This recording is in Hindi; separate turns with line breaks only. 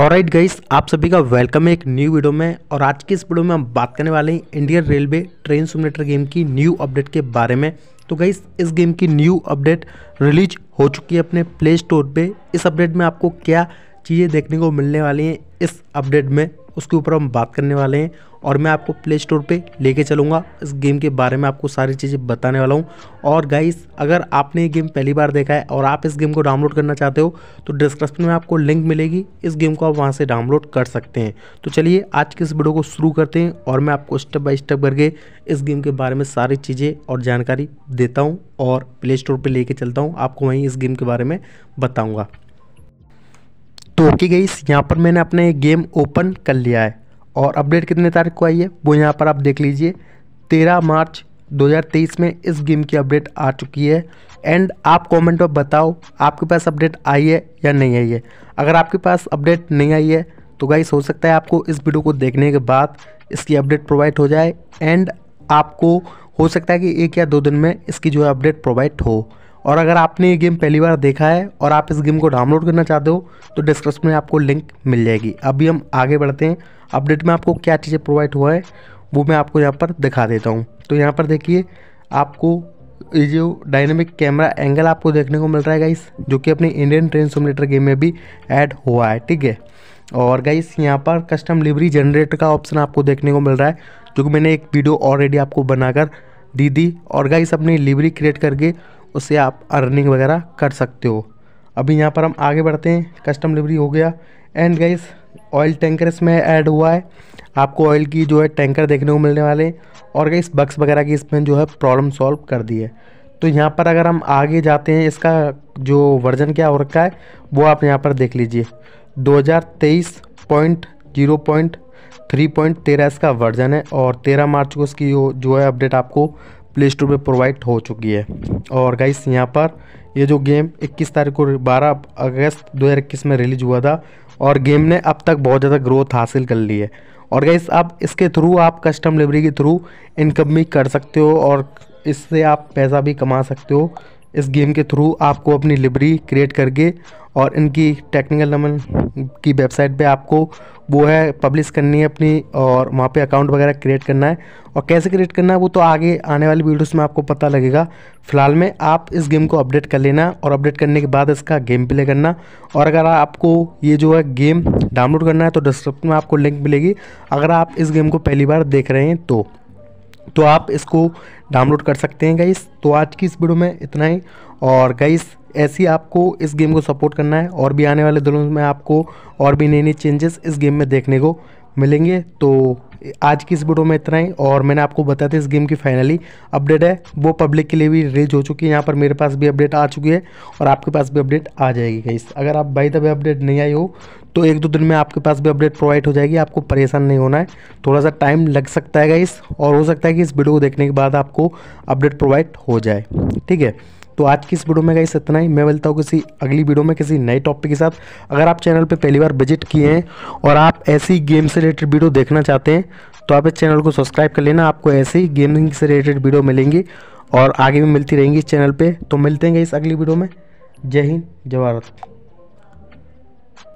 और राइट गाइस आप सभी का वेलकम है एक न्यू वीडियो में और आज की इस वीडियो में हम बात करने वाले हैं Indian railway train simulator game की न्यू अपडेट के बारे में तो गाइस इस गेम की न्यू अपडेट रिलीज हो चुकी है अपने प्ले स्टोर पे इस अपडेट में आपको क्या चीज़ें देखने को मिलने वाली हैं इस अपडेट में उसके ऊपर हम बात करने वाले हैं और मैं आपको प्ले स्टोर पे लेके चलूँगा इस गेम के बारे में आपको सारी चीज़ें बताने वाला हूँ और गाइस अगर आपने ये गेम पहली बार देखा है और आप इस गेम को डाउनलोड करना चाहते हो तो डिस्क्रिप्शन में आपको लिंक मिलेगी इस गेम को आप वहाँ से डाउनलोड कर सकते हैं तो चलिए आज के इस वीडियो को शुरू करते हैं और मैं आपको स्टेप बाई स्टेप करके इस गेम के बारे में सारी चीज़ें और जानकारी देता हूँ और प्ले स्टोर पर ले चलता हूँ आपको वहीं इस गेम के बारे में बताऊँगा तो ओके गईस यहाँ पर मैंने अपना ये गेम ओपन कर लिया है और अपडेट कितने तारीख को आई है वो यहाँ पर आप देख लीजिए तेरह मार्च 2023 में इस गेम की अपडेट आ चुकी है एंड आप कमेंट में बताओ आपके पास अपडेट आई है या नहीं आई है अगर आपके पास अपडेट नहीं आई है तो गाइस हो सकता है आपको इस वीडियो को देखने के बाद इसकी अपडेट प्रोवाइड हो जाए एंड आपको हो सकता है कि एक या दो दिन में इसकी जो है अपडेट प्रोवाइड हो और अगर आपने ये गेम पहली बार देखा है और आप इस गेम को डाउनलोड करना चाहते हो तो डिस्क्रिप्शन में आपको लिंक मिल जाएगी अभी हम आगे बढ़ते हैं अपडेट में आपको क्या चीज़ें प्रोवाइड हुआ है वो मैं आपको यहाँ पर दिखा देता हूँ तो यहाँ पर देखिए आपको ये जो डायनेमिक कैमरा एंगल आपको देखने को मिल रहा है गाइस जो कि अपने इंडियन ट्रेन सिमुलेटर गेम में भी ऐड हुआ है ठीक है और गाइस यहाँ पर कस्टम लिवरी जनरेटर का ऑप्शन आपको देखने को मिल रहा है जो कि मैंने एक वीडियो ऑलरेडी आपको बनाकर दी दी और गाइस अपनी लिवरी क्रिएट करके उससे आप अर्निंग वगैरह कर सकते हो अभी यहाँ पर हम आगे बढ़ते हैं कस्टम डिलीवरी हो गया एंड गाइस ऑयल टैंकर इसमें ऐड हुआ है आपको ऑयल की जो है टैंकर देखने को मिलने वाले हैं और गैस बक्स वगैरह की इसमें जो है प्रॉब्लम सॉल्व कर दी है तो यहाँ पर अगर हम आगे जाते हैं इसका जो वर्जन क्या हो रखा है वो आप यहाँ पर देख लीजिए 2023.0.3.13 इसका वर्जन है और 13 मार्च को इसकी जो है अपडेट आपको प्ले स्टोर पर प्रोवाइड हो चुकी है और गाइस यहाँ पर ये जो गेम 21 तारीख को 12 अगस्त 2021 में रिलीज हुआ था और गेम ने अब तक बहुत ज़्यादा ग्रोथ हासिल कर ली है और गाइस आप इसके थ्रू आप कस्टम लिबरी के थ्रू इनकम भी कर सकते हो और इससे आप पैसा भी कमा सकते हो इस गेम के थ्रू आपको अपनी लिबरी क्रिएट करके और इनकी टेक्निकल नमन की वेबसाइट पे आपको वो है पब्लिश करनी है अपनी और वहाँ पे अकाउंट वगैरह क्रिएट करना है और कैसे क्रिएट करना है वो तो आगे आने वाली वीडियोस में आपको पता लगेगा फिलहाल में आप इस गेम को अपडेट कर लेना और अपडेट करने के बाद इसका गेम प्ले करना और अगर आपको ये जो है गेम डाउनलोड करना है तो डिस्क्रिप्शन में आपको लिंक मिलेगी अगर आप इस गेम को पहली बार देख रहे हैं तो तो आप इसको डाउनलोड कर सकते हैं गाइस तो आज की इस वीडियो में इतना ही और गाइस ऐसी आपको इस गेम को सपोर्ट करना है और भी आने वाले दिनों में आपको और भी नई नई चेंजेस इस गेम में देखने को मिलेंगे तो आज की इस वीडियो में इतना ही और मैंने आपको बताया था इस गेम की फाइनली अपडेट है वो पब्लिक के लिए भी रिलीज हो चुकी है यहाँ पर मेरे पास भी अपडेट आ चुकी है और आपके पास भी अपडेट आ जाएगी गाइस अगर आप बाई दबे अपडेट नहीं आई हो तो एक दो दिन में आपके पास भी अपडेट प्रोवाइड हो जाएगी आपको परेशान नहीं होना है थोड़ा सा टाइम लग सकता है गाइस और हो सकता है कि इस वीडियो को देखने के बाद आपको अपडेट प्रोवाइड हो जाए ठीक है तो आज की इस वीडियो में गाइस इतना ही मैं मिलता हूँ किसी अगली वीडियो में किसी नए टॉपिक के साथ अगर आप चैनल पर पहली बार विजिट किए हैं और आप ऐसी गेम से रिलेटेड वीडियो देखना चाहते हैं तो आप इस चैनल को सब्सक्राइब कर लेना आपको ऐसे ही गेमिंग से रिलेटेड वीडियो मिलेंगी और आगे भी मिलती रहेंगी इस चैनल पर तो मिलते हैं इस अगली वीडियो में जय हिंद जय भारत